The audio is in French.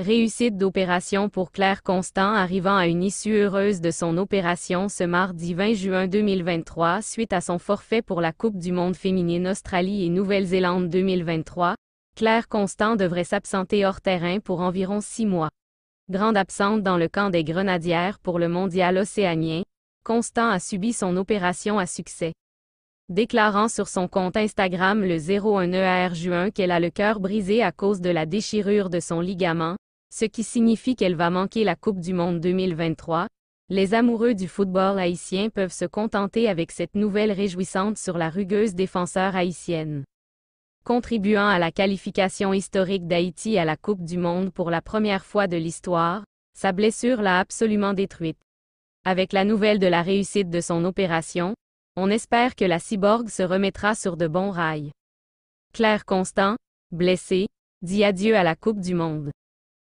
Réussite d'opération pour Claire Constant arrivant à une issue heureuse de son opération ce mardi 20 juin 2023 suite à son forfait pour la Coupe du monde féminine Australie et Nouvelle-Zélande 2023, Claire Constant devrait s'absenter hors terrain pour environ six mois. Grande absente dans le camp des Grenadières pour le mondial océanien, Constant a subi son opération à succès. Déclarant sur son compte Instagram le 01 ER juin qu'elle a le cœur brisé à cause de la déchirure de son ligament, ce qui signifie qu'elle va manquer la Coupe du Monde 2023, les amoureux du football haïtien peuvent se contenter avec cette nouvelle réjouissante sur la rugueuse défenseur haïtienne. Contribuant à la qualification historique d'Haïti à la Coupe du Monde pour la première fois de l'histoire, sa blessure l'a absolument détruite. Avec la nouvelle de la réussite de son opération, on espère que la cyborg se remettra sur de bons rails. Claire Constant, blessée, dit adieu à la Coupe du Monde.